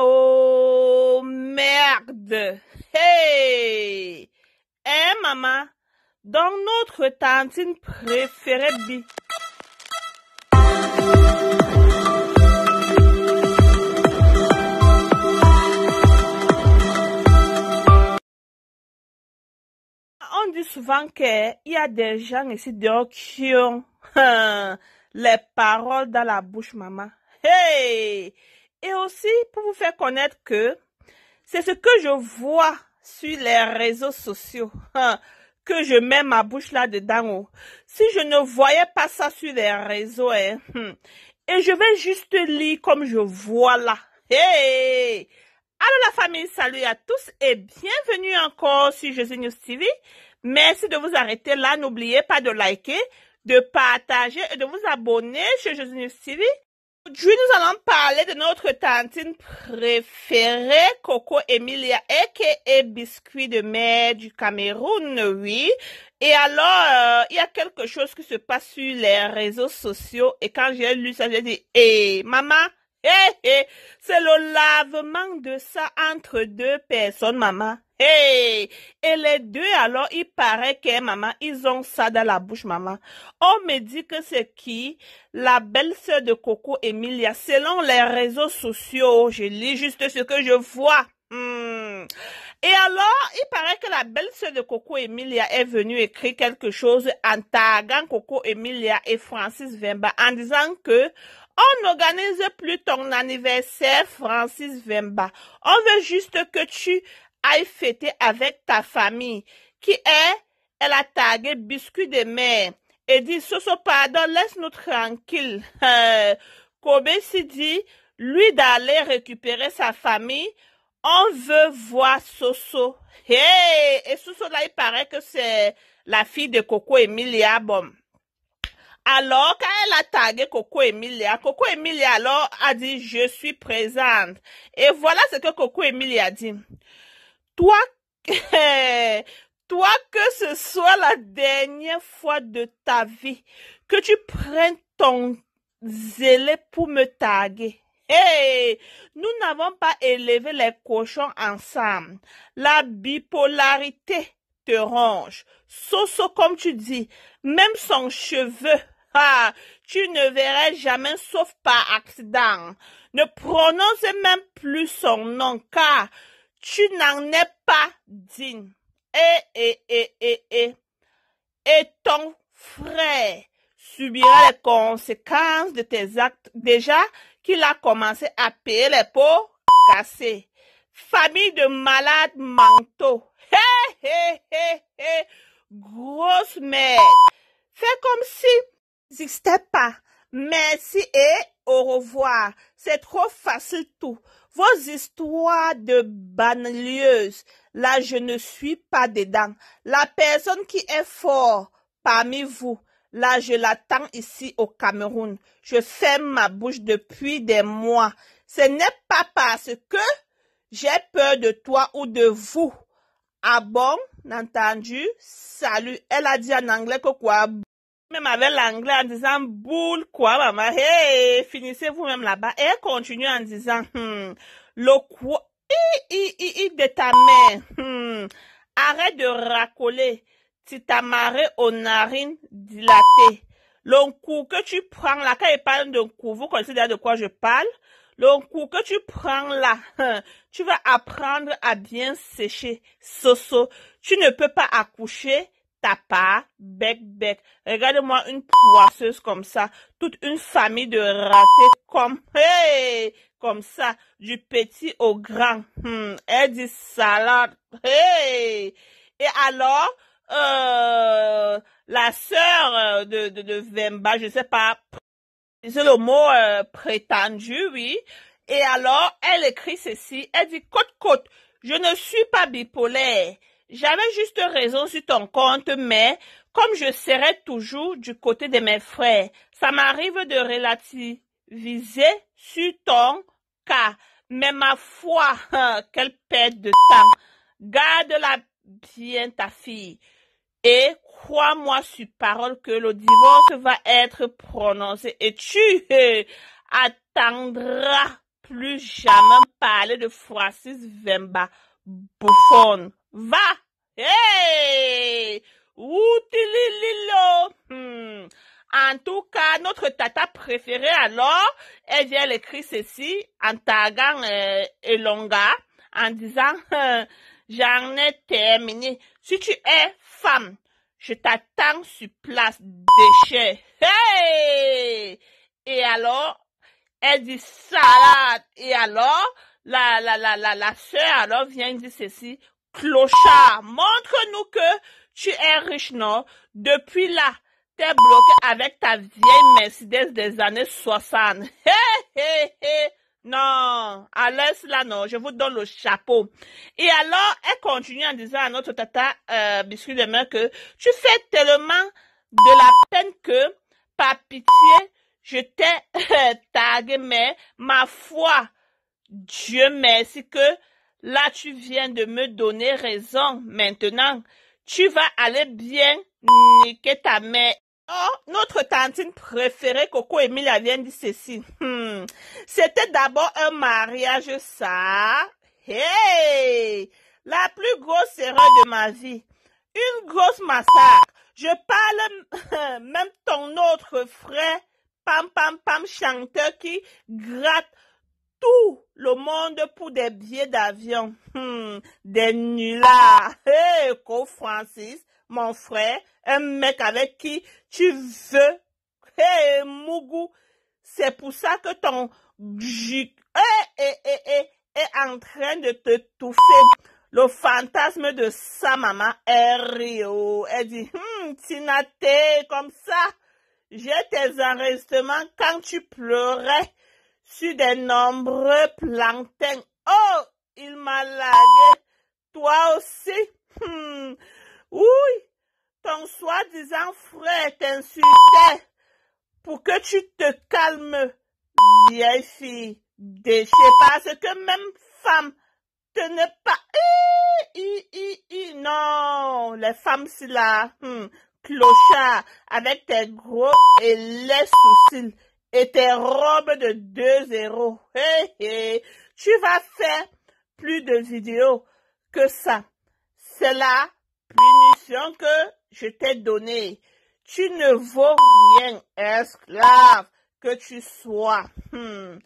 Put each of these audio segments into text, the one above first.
oh, merde. Hey! eh maman. Dans notre tantine préférée, On dit souvent qu'il y a des gens ici dehors qui ont les paroles dans la bouche, maman. Hey! et aussi pour vous faire connaître que c'est ce que je vois sur les réseaux sociaux hein, que je mets ma bouche là-dedans. Oh. Si je ne voyais pas ça sur les réseaux, hein, hmm. et je vais juste lire comme je vois là. Hey! alors la famille, salut à tous et bienvenue encore sur Jésus News TV. Merci de vous arrêter là. N'oubliez pas de liker, de partager et de vous abonner chez Jésus News TV Aujourd'hui, nous allons parler de notre tantine préférée, Coco Emilia, et biscuit de mer du Cameroun, oui. Et alors, euh, il y a quelque chose qui se passe sur les réseaux sociaux, et quand j'ai lu ça, j'ai dit, hé, eh, maman, hé, eh, hé, eh, c'est le lavement de ça entre deux personnes, maman. Hey Et les deux, alors, il paraît que, maman, ils ont ça dans la bouche, maman. On me dit que c'est qui La belle-sœur de Coco Emilia. Selon les réseaux sociaux, je lis juste ce que je vois. Hmm. Et alors, il paraît que la belle-sœur de Coco Emilia est venue écrire quelque chose en tagant Coco Emilia et Francis Vemba en disant que on n'organise plus ton anniversaire, Francis Vemba. On veut juste que tu aille fêter avec ta famille. Qui est? Elle a tagué biscuit de mer et dit, Soso, pardon, laisse-nous tranquille. Euh, Kobe dit, lui d'aller récupérer sa famille. On veut voir Soso. Hey! Et Soso, là, il paraît que c'est la fille de Coco Emilia. Bon. Alors, quand elle a tagué Coco Emilia, Coco Emilia alors a dit, je suis présente. Et voilà ce que Coco Emilia a dit. Toi, toi que ce soit la dernière fois de ta vie que tu prennes ton zélé pour me taguer. Hey, nous n'avons pas élevé les cochons ensemble. La bipolarité te ronge. Soso, comme tu dis, même son cheveu. Ah, tu ne verrais jamais sauf par accident. Ne prononce même plus son nom car tu n'en es pas digne. Eh, eh, eh, eh, eh. Et ton frère subira les conséquences de tes actes déjà qu'il a commencé à payer les pots cassés. Famille de malades mentaux. Hé, hé, hé, hé. Grosse merde. Fais comme si n'existais pas. Merci et au revoir. C'est trop facile tout. Vos histoires de banlieues, là je ne suis pas dedans. La personne qui est fort parmi vous, là je l'attends ici au Cameroun. Je ferme ma bouche depuis des mois. Ce n'est pas parce que j'ai peur de toi ou de vous. Ah bon? Entendu? Salut. Elle a dit en anglais que quoi? même avec l'anglais en disant boule quoi maman hey finissez vous-même là-bas et continue en disant hmm, le quoi i i i, de ta main hmm, arrête de racoler tu t'amarrer aux narines dilatées le coup que tu prends là quand il parle de coup vous considérez de quoi je parle le coup que tu prends là, hein, tu vas apprendre à bien sécher. Soso, tu ne peux pas accoucher tapa, bec, bec. Regardez-moi une poisseuse comme ça. Toute une famille de ratés comme, hey, comme ça. Du petit au grand. Hmm. elle dit salade. Hey. Et alors, euh, la sœur euh, de, de, Vemba, je sais pas, c'est le mot euh, prétendu, oui. Et alors, elle écrit ceci. Elle dit, côte, côte, je ne suis pas bipolaire. J'avais juste raison sur ton compte, mais comme je serai toujours du côté de mes frères, ça m'arrive de relativiser sur ton cas. Mais ma foi, quelle perte de temps. Garde-la bien ta fille. Et crois-moi sur parole que le divorce va être prononcé et tu attendras plus jamais parler de Francis Vemba Buffon va. Hey! Hmm. En tout cas, notre tata préférée alors, elle vient l'écrire ceci en taguant euh, Elonga, en disant J'en ai terminé. Si tu es femme, je t'attends sur place déchet. Hey! Et alors, elle dit salade. Et alors, la, la, la, la, la sœur alors vient dire ceci clochard, montre-nous que tu es riche, non? Depuis là, t'es bloqué avec ta vieille Mercedes des années 60. Hé, hé, hé. Non, à l'aise là, non, je vous donne le chapeau. Et alors, elle continue en disant à notre tata euh, Biscuit de Mer que tu fais tellement de la peine que, par pitié, je t'ai euh, tagué, mais ma foi, Dieu merci que Là, tu viens de me donner raison. Maintenant, tu vas aller bien niquer ta mère. Oh, notre tantine préférée, Coco Emile, elle vient dit ceci. Hmm. C'était d'abord un mariage, ça. Hey! La plus grosse erreur de ma vie. Une grosse massacre. Je parle même ton autre frère, Pam Pam Pam chanteur qui gratte tout le monde pour des billets d'avion. Hmm, des nulas. Hé, Co Francis, mon frère, un mec avec qui tu veux. Hé, hey, Mougou, c'est pour ça que ton hé, eh, eh, eh, est en train de te touffer. Le fantasme de sa maman est Rio. Elle dit, hmm, Tina, comme ça. J'ai tes enregistrements quand tu pleurais sur des nombreux plantains. Oh, il m'a lagué. Toi aussi. Hmm. Oui, ton soi-disant frère t'insultait pour que tu te calmes, vieille fille pas ce que même femme te ne pas. non, les femmes si là, hmm. clochard, avec tes gros et les sourcils et tes robes de 2-0. Hey, hey. Tu vas faire plus de vidéos que ça. C'est la punition que je t'ai donnée. Tu ne vaux rien, esclave, que tu sois. Hmm.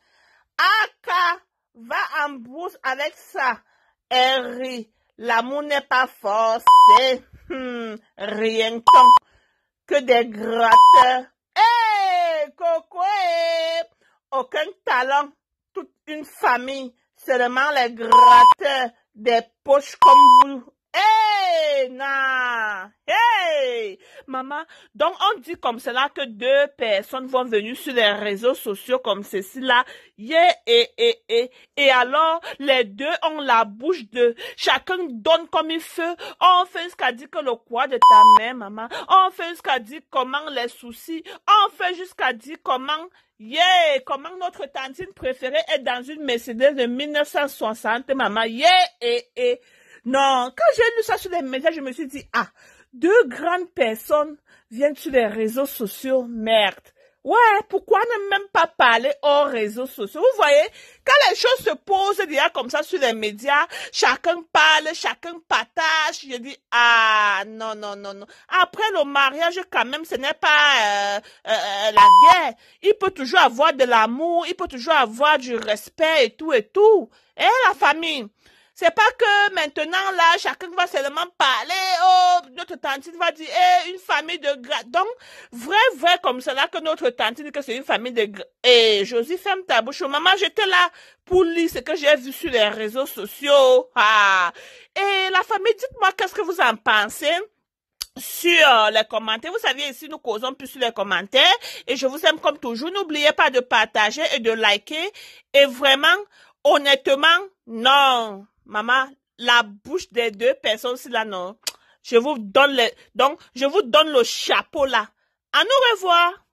Aka, va en brousse avec ça. Henry, l'amour n'est pas forcé. Hmm. Rien tant que des gratteurs aucun talent, toute une famille, seulement les gratteurs des poches comme vous maman. Donc, on dit comme cela que deux personnes vont venir sur les réseaux sociaux comme ceci-là. Yeah, et, eh, eh, eh. et, alors, les deux ont la bouche de, chacun donne comme il feu. On fait ce qu'a dit que le quoi de ta mère, maman. On fait ce qu'a dit comment les soucis. On fait jusqu'à dire comment Yeah, comment notre tantine préférée est dans une Mercedes de 1960, maman. Yeah, et, non, quand j'ai lu ça sur les médias, je me suis dit, ah, deux grandes personnes viennent sur les réseaux sociaux, merde. Ouais, pourquoi ne même pas parler aux réseaux sociaux Vous voyez, quand les choses se posent déjà comme ça sur les médias, chacun parle, chacun partage, je dis, ah, non, non, non, non. Après le mariage, quand même, ce n'est pas euh, euh, euh, la guerre. Il peut toujours avoir de l'amour, il peut toujours avoir du respect et tout et tout. Et eh, la famille c'est pas que maintenant, là, chacun va seulement parler, oh, notre tantine va dire, eh, une famille de gras. Donc, vrai, vrai, comme cela que notre tantine, que c'est une famille de gras. Eh, Josie, ferme ta bouche. Oh, maman, j'étais là pour lire ce que j'ai vu sur les réseaux sociaux. Ah. Et la famille, dites-moi, qu'est-ce que vous en pensez? sur euh, les commentaires. Vous savez, ici, nous causons plus sur les commentaires. Et je vous aime comme toujours. N'oubliez pas de partager et de liker. Et vraiment, honnêtement, non maman, la bouche des deux personnes, c'est là, non. Je vous donne donc, je vous donne le chapeau là. À nous revoir.